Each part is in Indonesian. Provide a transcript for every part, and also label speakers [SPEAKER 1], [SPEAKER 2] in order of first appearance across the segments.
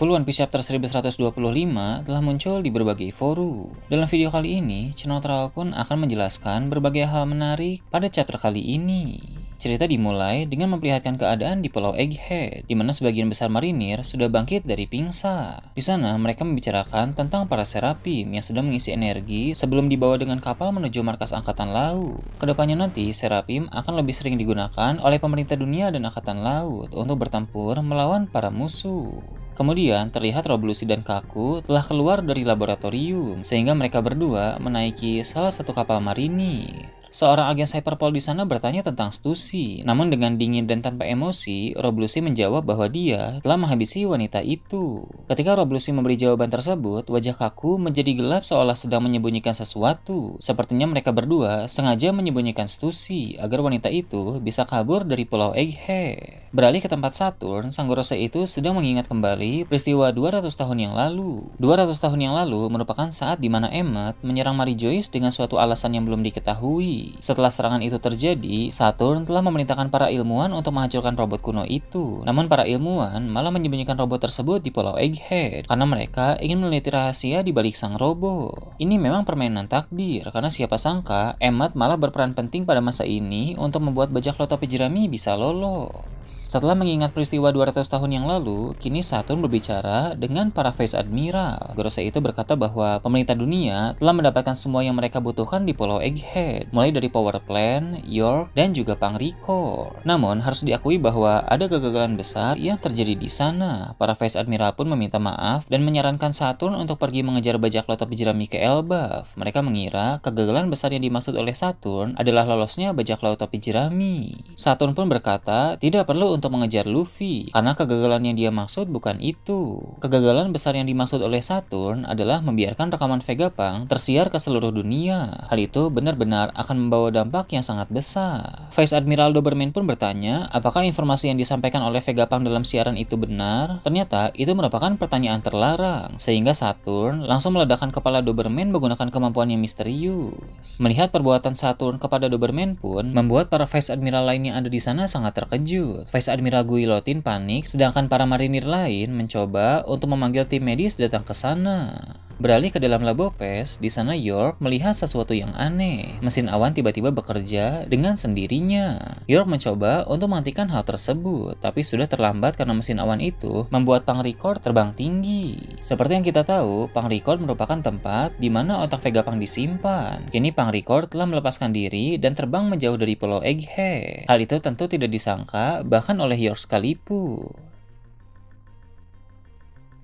[SPEAKER 1] Full One Piece Chapter 1125 telah muncul di berbagai forum. Dalam video kali ini, channel Traokun akan menjelaskan berbagai hal menarik pada chapter kali ini. Cerita dimulai dengan memperlihatkan keadaan di Pulau Egghead, di mana sebagian besar marinir sudah bangkit dari pingsan. Di sana, mereka membicarakan tentang para serapim yang sedang mengisi energi sebelum dibawa dengan kapal menuju markas Angkatan Laut. Kedepannya nanti, serapim akan lebih sering digunakan oleh pemerintah dunia dan Angkatan Laut untuk bertempur melawan para musuh. Kemudian terlihat Roblusi dan Kaku telah keluar dari laboratorium sehingga mereka berdua menaiki salah satu kapal marini. Seorang agen cyberpol di sana bertanya tentang Stussy. Namun dengan dingin dan tanpa emosi, Roblusi menjawab bahwa dia telah menghabisi wanita itu. Ketika Roblusi memberi jawaban tersebut, wajah kaku menjadi gelap seolah sedang menyembunyikan sesuatu. Sepertinya mereka berdua sengaja menyembunyikan Stussy agar wanita itu bisa kabur dari Pulau Egghead. Beralih ke tempat Saturn, Sang gorose itu sedang mengingat kembali peristiwa 200 tahun yang lalu. 200 tahun yang lalu merupakan saat di mana Emmet menyerang Mary Joyce dengan suatu alasan yang belum diketahui. Setelah serangan itu terjadi, Saturn telah memerintahkan para ilmuwan untuk menghancurkan robot kuno itu. Namun para ilmuwan malah menyembunyikan robot tersebut di Pulau Egghead karena mereka ingin meneliti rahasia di balik sang robot. Ini memang permainan takdir karena siapa sangka Emmet malah berperan penting pada masa ini untuk membuat bajak laut Api jerami bisa lolos. Setelah mengingat peristiwa 200 tahun yang lalu, kini Saturn berbicara dengan para Vice Admiral. Gorosei itu berkata bahwa pemerintah dunia telah mendapatkan semua yang mereka butuhkan di Pulau Egghead, mulai dari power plant, York, dan juga Pangriko. Namun, harus diakui bahwa ada kegagalan besar yang terjadi di sana. Para Vice Admiral pun meminta maaf dan menyarankan Saturn untuk pergi mengejar bajak laut jerami ke Elbaf. Mereka mengira kegagalan besar yang dimaksud oleh Saturn adalah lolosnya bajak laut topi jerami. Saturn pun berkata, tidak perlu untuk mengejar Luffy, karena kegagalan yang dia maksud bukan itu. Kegagalan besar yang dimaksud oleh Saturn adalah membiarkan rekaman Vegapunk tersiar ke seluruh dunia. Hal itu benar-benar akan membawa dampak yang sangat besar. Vice Admiral Doberman pun bertanya, apakah informasi yang disampaikan oleh Vegapunk dalam siaran itu benar? Ternyata itu merupakan pertanyaan terlarang, sehingga Saturn langsung meledakkan kepala Doberman menggunakan kemampuannya misterius. Melihat perbuatan Saturn kepada Doberman pun membuat para Vice Admiral lainnya ada di sana sangat terkejut tersebut. Vice Admiral Guillotin panik, sedangkan para marinir lain mencoba untuk memanggil tim medis datang ke sana. Beralih ke dalam labo pes, di sana York melihat sesuatu yang aneh. Mesin awan tiba-tiba bekerja dengan sendirinya. York mencoba untuk menghentikan hal tersebut, tapi sudah terlambat karena mesin awan itu membuat Pang Record terbang tinggi. Seperti yang kita tahu, Pang Record merupakan tempat di mana otak Vega Pang disimpan. Kini Pang Record telah melepaskan diri dan terbang menjauh dari Pulau Egghead. Hal itu tentu tidak disangka bahkan oleh York sekalipun.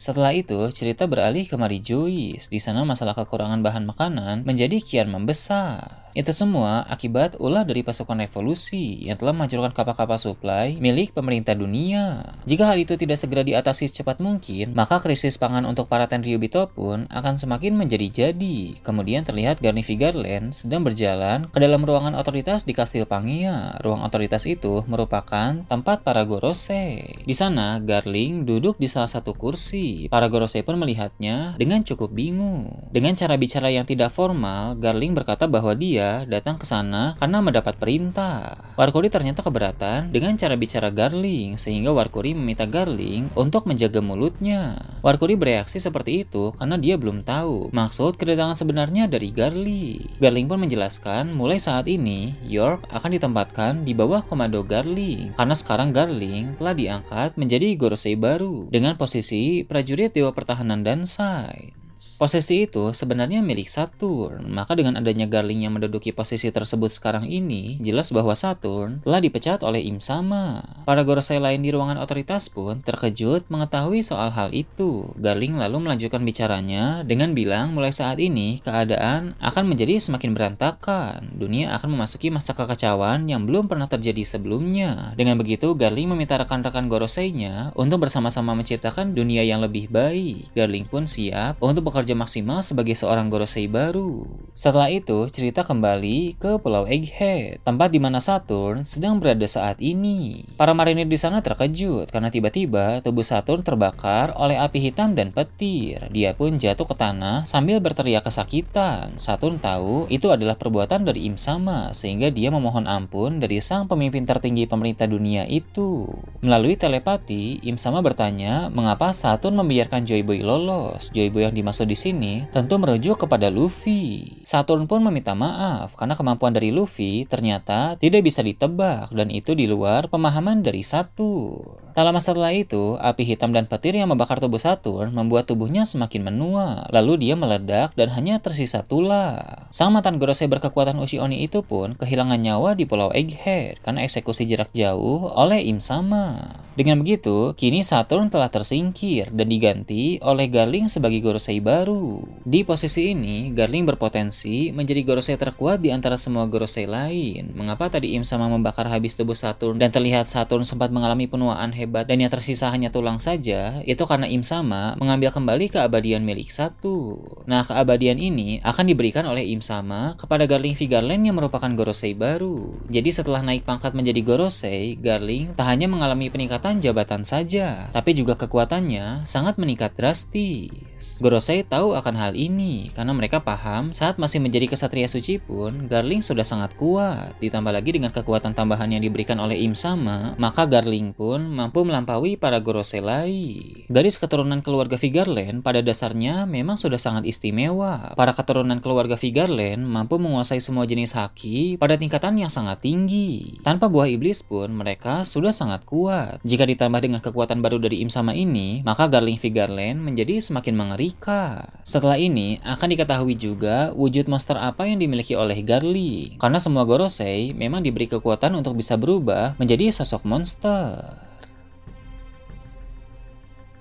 [SPEAKER 1] Setelah itu, cerita beralih ke Marie Joyce. Di sana masalah kekurangan bahan makanan menjadi kian membesar. Itu semua akibat ulah dari pasukan revolusi yang telah menghancurkan kapal-kapal suplai milik pemerintah dunia. Jika hal itu tidak segera diatasi secepat mungkin, maka krisis pangan untuk para Tenryubito pun akan semakin menjadi-jadi. Kemudian terlihat Garni Vigarland sedang berjalan ke dalam ruangan otoritas di Kastil Pangia. Ruang otoritas itu merupakan tempat para Gorose. Di sana, Garling duduk di salah satu kursi. Para Gorose pun melihatnya dengan cukup bingung. Dengan cara bicara yang tidak formal, Garling berkata bahwa dia dia datang ke sana karena mendapat perintah. Warkuri ternyata keberatan dengan cara bicara Garling sehingga Warkuri meminta Garling untuk menjaga mulutnya. Warkuri bereaksi seperti itu karena dia belum tahu maksud kedatangan sebenarnya dari Garling. Garling pun menjelaskan mulai saat ini York akan ditempatkan di bawah komando Garling karena sekarang Garling telah diangkat menjadi Gorosei baru dengan posisi prajurit Dewa Pertahanan dan Sai. Posisi itu sebenarnya milik Saturn, maka dengan adanya Garling yang menduduki posisi tersebut sekarang ini, jelas bahwa Saturn telah dipecat oleh Im-sama. Para Gorosei lain di ruangan otoritas pun terkejut mengetahui soal hal itu. Garling lalu melanjutkan bicaranya dengan bilang mulai saat ini keadaan akan menjadi semakin berantakan. Dunia akan memasuki masa kekacauan yang belum pernah terjadi sebelumnya. Dengan begitu, Garling meminta rekan-rekan Goroseinya untuk bersama-sama menciptakan dunia yang lebih baik. Garling pun siap untuk bekerja maksimal sebagai seorang Gorosei baru. Setelah itu, cerita kembali ke Pulau Egghead, tempat di mana Saturn sedang berada saat ini. Para marinir di sana terkejut karena tiba-tiba tubuh Saturn terbakar oleh api hitam dan petir. Dia pun jatuh ke tanah sambil berteriak kesakitan. Saturn tahu itu adalah perbuatan dari Im-sama sehingga dia memohon ampun dari sang pemimpin tertinggi pemerintah dunia itu. Melalui telepati, Im-sama bertanya mengapa Saturn membiarkan Joy Boy lolos. Joy Boy yang dimaksud Yamato di sini tentu merujuk kepada Luffy. Saturn pun meminta maaf karena kemampuan dari Luffy ternyata tidak bisa ditebak dan itu di luar pemahaman dari Saturn. Tak lama setelah itu, api hitam dan petir yang membakar tubuh Saturn membuat tubuhnya semakin menua, lalu dia meledak dan hanya tersisa tulang. Sang mantan Gorosei berkekuatan Ushioni itu pun kehilangan nyawa di Pulau Egghead karena eksekusi jarak jauh oleh Im Sama. Dengan begitu, kini Saturn telah tersingkir dan diganti oleh Galing sebagai Gorosei baru. Di posisi ini, Garling berpotensi menjadi Gorosei terkuat di antara semua Gorosei lain. Mengapa tadi Im sama membakar habis tubuh Saturn dan terlihat Saturn sempat mengalami penuaan hebat dan yang tersisa hanya tulang saja? Itu karena Im sama mengambil kembali keabadian milik satu. Nah, keabadian ini akan diberikan oleh Im sama kepada Garling Vigarland yang merupakan Gorosei baru. Jadi setelah naik pangkat menjadi Gorosei, Garling tak hanya mengalami peningkatan jabatan saja, tapi juga kekuatannya sangat meningkat drastis. Gorosei Sensei tahu akan hal ini karena mereka paham saat masih menjadi kesatria suci pun Garling sudah sangat kuat. Ditambah lagi dengan kekuatan tambahan yang diberikan oleh Im Sama, maka Garling pun mampu melampaui para Goroselai. Garis keturunan keluarga Vigarland pada dasarnya memang sudah sangat istimewa. Para keturunan keluarga Vigarland mampu menguasai semua jenis haki pada tingkatan yang sangat tinggi. Tanpa buah iblis pun mereka sudah sangat kuat. Jika ditambah dengan kekuatan baru dari Im Sama ini, maka Garling Vigarland menjadi semakin mengerikan. Setelah ini, akan diketahui juga wujud monster apa yang dimiliki oleh Garli Karena semua Gorosei memang diberi kekuatan untuk bisa berubah menjadi sosok monster.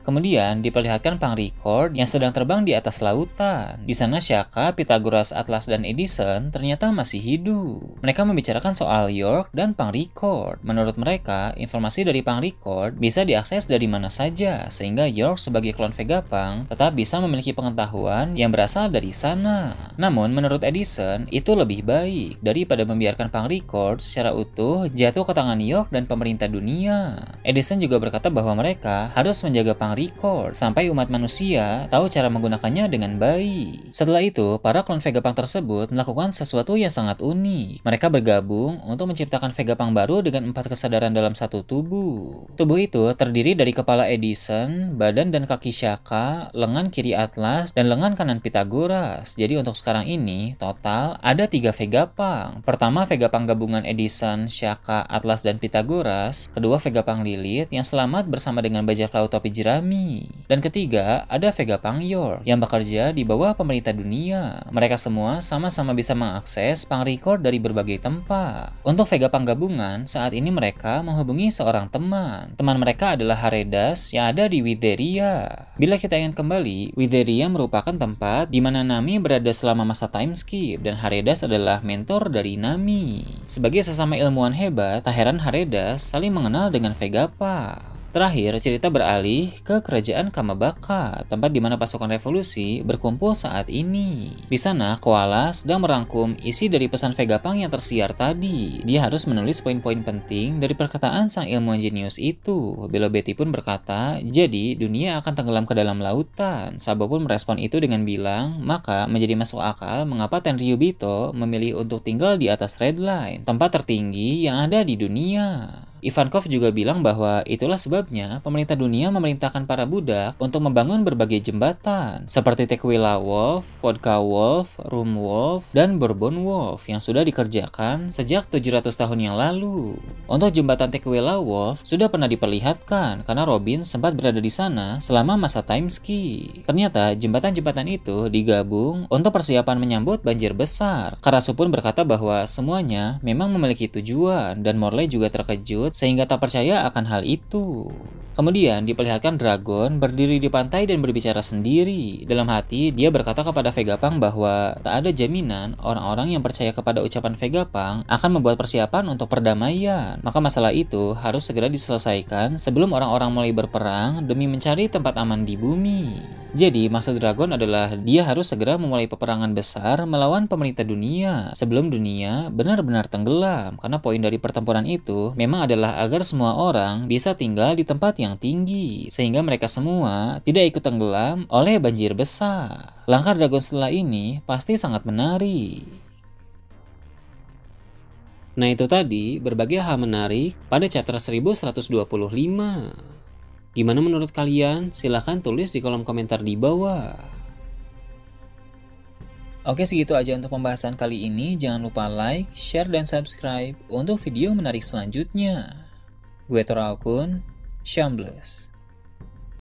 [SPEAKER 1] Kemudian diperlihatkan Pangricord yang sedang terbang di atas lautan. Di sana Shaka, Pitagoras, Atlas, dan Edison ternyata masih hidup. Mereka membicarakan soal York dan Pangricord. Menurut mereka, informasi dari Pangricord bisa diakses dari mana saja, sehingga York sebagai klon Vega Pang tetap bisa memiliki pengetahuan yang berasal dari sana. Namun menurut Edison, itu lebih baik daripada membiarkan Pangricord secara utuh jatuh ke tangan York dan pemerintah dunia. Edison juga berkata bahwa mereka harus menjaga Pangricord tentang record sampai umat manusia tahu cara menggunakannya dengan baik. Setelah itu, para klon Vegapunk tersebut melakukan sesuatu yang sangat unik. Mereka bergabung untuk menciptakan Vegapunk baru dengan empat kesadaran dalam satu tubuh. Tubuh itu terdiri dari kepala Edison, badan dan kaki Shaka, lengan kiri Atlas, dan lengan kanan Pitagoras. Jadi untuk sekarang ini, total ada tiga Vegapunk. Pertama Vegapunk gabungan Edison, Shaka, Atlas, dan Pitagoras. Kedua Vegapunk Lilith yang selamat bersama dengan bajak laut topi jerami Yami. Dan ketiga, ada Vega Pangyor yang bekerja di bawah pemerintah dunia. Mereka semua sama-sama bisa mengakses pangrecord dari berbagai tempat. Untuk Vega Panggabungan, saat ini mereka menghubungi seorang teman. Teman mereka adalah Haredas yang ada di Witheria. Bila kita ingin kembali, Witheria merupakan tempat di mana Nami berada selama masa time skip dan Haredas adalah mentor dari Nami. Sebagai sesama ilmuwan hebat, tak heran Haredas saling mengenal dengan Vega Pak. Terakhir, cerita beralih ke kerajaan Kamabaka, tempat di mana pasukan revolusi berkumpul saat ini. Di sana, Koala sedang merangkum isi dari pesan Vegapunk yang tersiar tadi. Dia harus menulis poin-poin penting dari perkataan sang ilmuwan jenius itu. Belo Betty pun berkata, jadi dunia akan tenggelam ke dalam lautan. Sabo pun merespon itu dengan bilang, maka menjadi masuk akal mengapa Tenryubito memilih untuk tinggal di atas Redline, tempat tertinggi yang ada di dunia. Ivankov juga bilang bahwa itulah sebabnya pemerintah dunia memerintahkan para budak untuk membangun berbagai jembatan seperti Tequila Wolf, Vodka Wolf, Rum Wolf, dan Bourbon Wolf yang sudah dikerjakan sejak 700 tahun yang lalu. Untuk jembatan Tequila Wolf sudah pernah diperlihatkan karena Robin sempat berada di sana selama masa Timeski. Ternyata jembatan-jembatan itu digabung untuk persiapan menyambut banjir besar. Karasu pun berkata bahwa semuanya memang memiliki tujuan dan Morley juga terkejut sehingga tak percaya akan hal itu. Kemudian diperlihatkan Dragon berdiri di pantai dan berbicara sendiri. Dalam hati, dia berkata kepada Vegapunk bahwa tak ada jaminan orang-orang yang percaya kepada ucapan Vegapunk akan membuat persiapan untuk perdamaian. Maka masalah itu harus segera diselesaikan sebelum orang-orang mulai berperang demi mencari tempat aman di bumi. Jadi, Master Dragon adalah dia harus segera memulai peperangan besar melawan pemerintah dunia sebelum dunia benar-benar tenggelam. Karena poin dari pertempuran itu memang adalah agar semua orang bisa tinggal di tempat yang tinggi sehingga mereka semua tidak ikut tenggelam oleh banjir besar. Langkah Dragon setelah ini pasti sangat menarik. Nah itu tadi berbagai hal menarik pada chapter 1125. Gimana menurut kalian? Silahkan tulis di kolom komentar di bawah. Oke segitu aja untuk pembahasan kali ini. Jangan lupa like, share, dan subscribe untuk video menarik selanjutnya. Gue Tora Akun, Shambles.